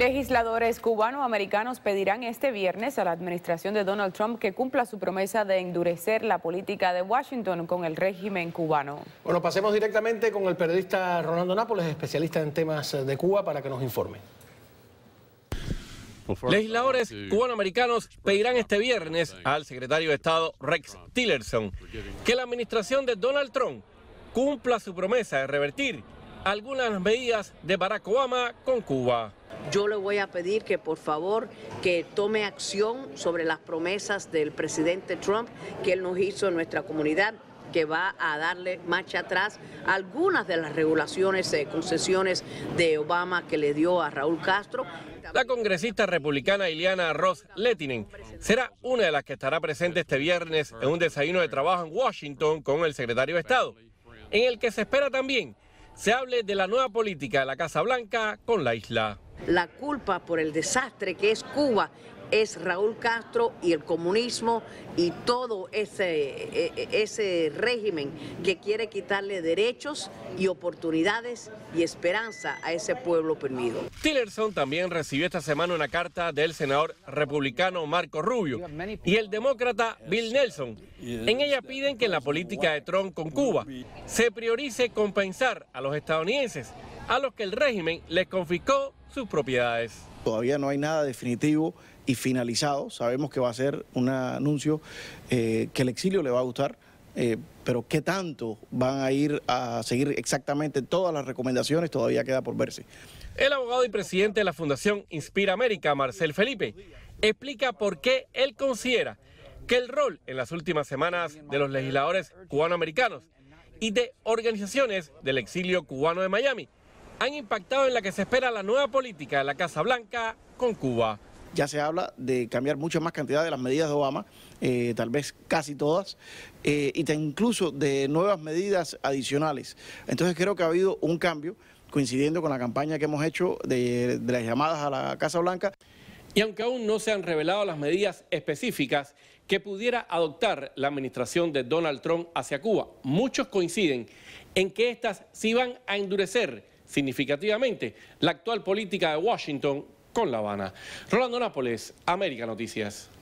Legisladores cubano-americanos pedirán este viernes a la administración de Donald Trump que cumpla su promesa de endurecer la política de Washington con el régimen cubano. Bueno, pasemos directamente con el periodista Rolando Nápoles, especialista en temas de Cuba, para que nos informe. Legisladores cubanoamericanos pedirán este viernes al secretario de Estado Rex Tillerson que la administración de Donald Trump cumpla su promesa de revertir algunas medidas de Barack Obama con Cuba. Yo le voy a pedir que por favor que tome acción sobre las promesas del presidente Trump que él nos hizo en nuestra comunidad que va a darle marcha atrás algunas de las regulaciones, y eh, concesiones de Obama que le dio a Raúl Castro. La congresista republicana Ileana Ross Letinen será una de las que estará presente este viernes en un desayuno de trabajo en Washington con el secretario de Estado, en el que se espera también se hable de la nueva política de la Casa Blanca con la isla. La culpa por el desastre que es Cuba es Raúl Castro y el comunismo y todo ese, e, e, ese régimen que quiere quitarle derechos y oportunidades y esperanza a ese pueblo perdido. Tillerson también recibió esta semana una carta del senador republicano Marco Rubio y el demócrata Bill Nelson. En ella piden que en la política de Trump con Cuba se priorice compensar a los estadounidenses a los que el régimen les confiscó sus propiedades. Todavía no hay nada definitivo y finalizado. Sabemos que va a ser un anuncio eh, que el exilio le va a gustar. Eh, pero qué tanto van a ir a seguir exactamente todas las recomendaciones todavía queda por verse. El abogado y presidente de la Fundación Inspira América, Marcel Felipe, explica por qué él considera que el rol en las últimas semanas de los legisladores cubanoamericanos y de organizaciones del exilio cubano de Miami han impactado en la que se espera la nueva política de la Casa Blanca con Cuba. Ya se habla de cambiar mucha más cantidad de las medidas de Obama, eh, tal vez casi todas, eh, y incluso de nuevas medidas adicionales. Entonces creo que ha habido un cambio coincidiendo con la campaña que hemos hecho de, las llamadas a la Casa Blanca. Y aunque aún no se han revelado las medidas específicas que pudiera adoptar la administración de Donald Trump hacia Cuba, muchos coinciden en que éstas sí van a endurecer significativamente la actual política de Washington con La Habana. Rolando Nápoles, América Noticias.